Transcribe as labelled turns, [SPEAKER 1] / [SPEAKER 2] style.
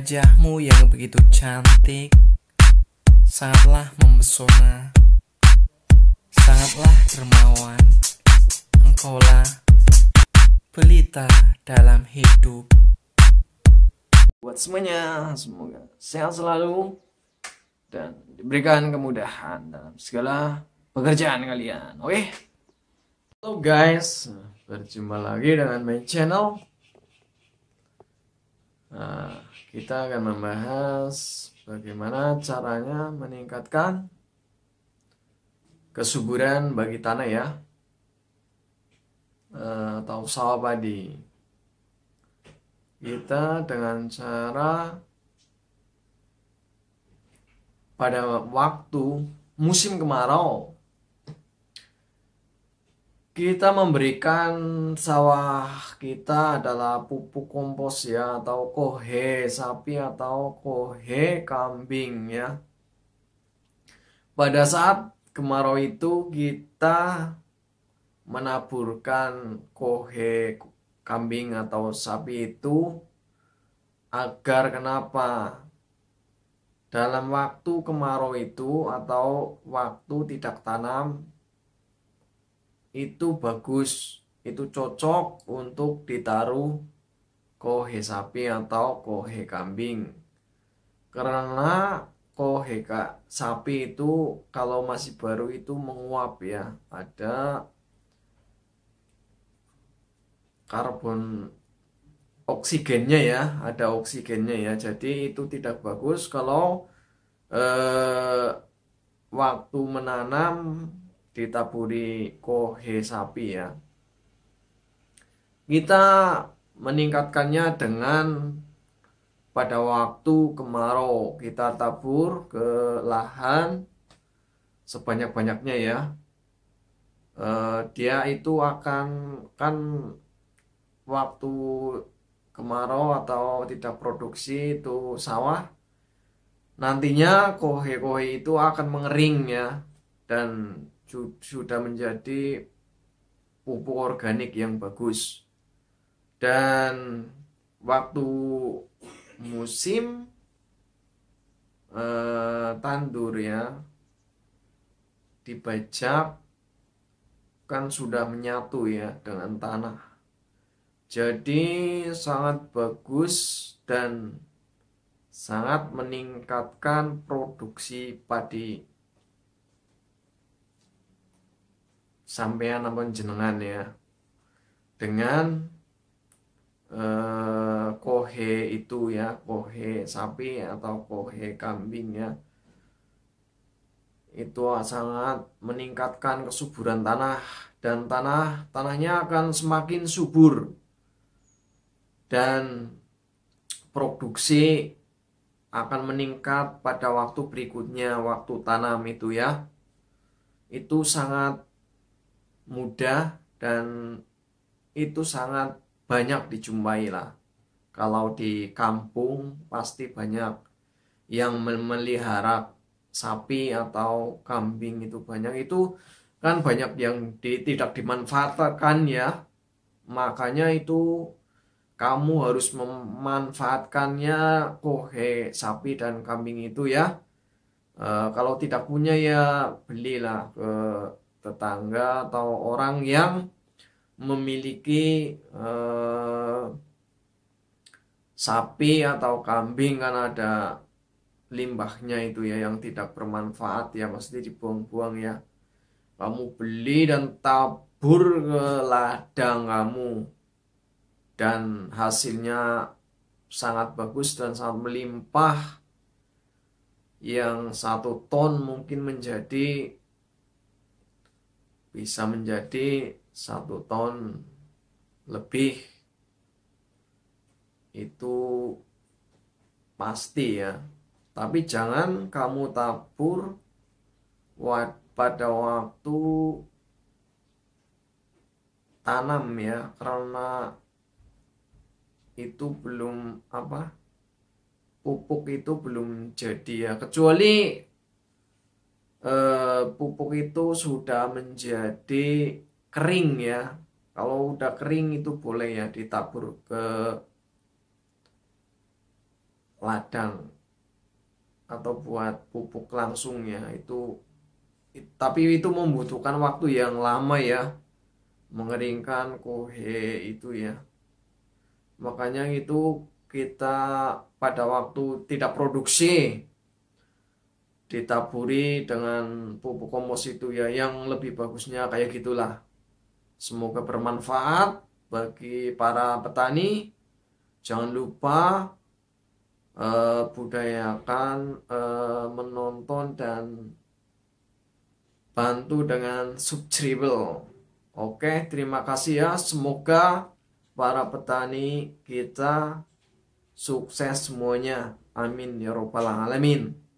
[SPEAKER 1] Wajahmu yang begitu cantik Sangatlah mempesona Sangatlah dermawan Engkaulah pelita dalam hidup Buat semuanya semoga sehat selalu Dan diberikan kemudahan dalam segala pekerjaan kalian Oke? Okay? Halo guys, berjumpa lagi dengan my channel Nah kita akan membahas bagaimana caranya meningkatkan kesuburan bagi tanah ya eh, atau sawah padi. Kita dengan cara pada waktu musim kemarau kita memberikan sawah kita adalah pupuk kompos ya atau kohe sapi atau kohe kambing ya. Pada saat kemarau itu kita menaburkan kohe kambing atau sapi itu agar kenapa? Dalam waktu kemarau itu atau waktu tidak tanam itu bagus itu cocok untuk ditaruh kohe sapi atau kohe kambing karena kohe sapi itu kalau masih baru itu menguap ya ada karbon oksigennya ya ada oksigennya ya jadi itu tidak bagus kalau eh, waktu menanam ditaburi kohe sapi ya. Kita meningkatkannya dengan pada waktu kemarau kita tabur ke lahan sebanyak-banyaknya ya. Eh, dia itu akan kan waktu kemarau atau tidak produksi itu sawah nantinya kohe-kohe itu akan mengering ya dan sudah menjadi pupuk organik yang bagus dan waktu musim eh, tandur ya dibajak kan sudah menyatu ya dengan tanah jadi sangat bagus dan sangat meningkatkan produksi padi sampean apa jenengan ya dengan eh, kohe itu ya kohe sapi atau kohe kambing ya itu sangat meningkatkan kesuburan tanah dan tanah tanahnya akan semakin subur dan produksi akan meningkat pada waktu berikutnya waktu tanam itu ya itu sangat mudah dan itu sangat banyak dijumpai lah. Kalau di kampung pasti banyak yang memelihara sapi atau kambing itu banyak itu kan banyak yang di, tidak dimanfaatkan ya. Makanya itu kamu harus memanfaatkannya kohe sapi dan kambing itu ya. E, kalau tidak punya ya belilah ke tetangga atau orang yang memiliki eh, sapi atau kambing kan ada limbahnya itu ya yang tidak bermanfaat ya pasti dibuang-buang ya kamu beli dan tabur ke ladang kamu dan hasilnya sangat bagus dan sangat melimpah yang satu ton mungkin menjadi bisa menjadi satu ton lebih itu pasti ya tapi jangan kamu tabur pada waktu tanam ya karena itu belum apa pupuk itu belum jadi ya kecuali Eh, pupuk itu sudah menjadi kering ya. Kalau udah kering itu boleh ya ditabur ke ladang atau buat pupuk langsung ya itu tapi itu membutuhkan waktu yang lama ya mengeringkan kohe itu ya makanya itu kita pada waktu tidak produksi ditaburi dengan pupuk kompos itu ya yang lebih bagusnya kayak gitulah. Semoga bermanfaat bagi para petani. Jangan lupa eh, budayakan eh, menonton dan bantu dengan subscribe. Oke, terima kasih ya. Semoga para petani kita sukses semuanya. Amin ya robbal alamin.